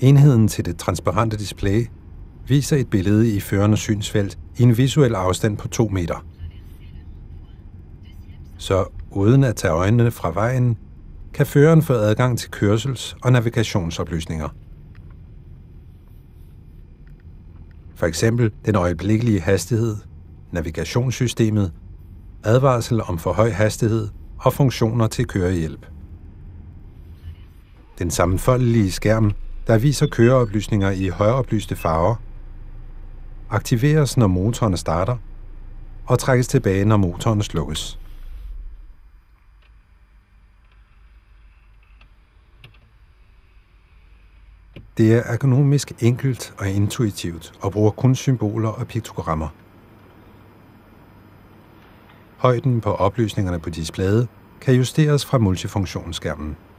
Enheden til det transparente display viser et billede i førende synsfelt i en visuel afstand på 2 meter. Så uden at tage øjnene fra vejen, kan føreren få adgang til kørsels- og navigationsoplysninger. For eksempel den øjeblikkelige hastighed, navigationssystemet, advarsel om for høj hastighed og funktioner til kørehjælp. Den sammenfoldelige skærm der viser køreoplysninger i højoplyste farver, aktiveres, når motoren starter, og trækkes tilbage, når motoren slukkes. Det er ergonomisk enkelt og intuitivt, og bruger kun symboler og piktogrammer. Højden på oplysningerne på displayet kan justeres fra multifunktionsskærmen.